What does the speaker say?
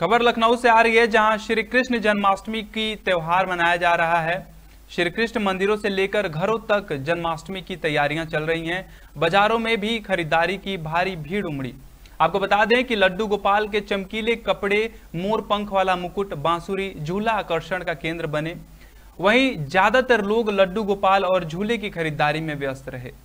खबर लखनऊ से आ रही है जहां श्री कृष्ण जन्माष्टमी की त्यौहार मनाया जा रहा है श्री कृष्ण मंदिरों से लेकर घरों तक जन्माष्टमी की तैयारियां चल रही हैं बाजारों में भी खरीदारी की भारी भीड़ उमड़ी आपको बता दें कि लड्डू गोपाल के चमकीले कपड़े मोर पंख वाला मुकुट बांसुरी झूला आकर्षण का केंद्र बने वहीं ज्यादातर लोग लड्डू गोपाल और झूले की खरीदारी में व्यस्त रहे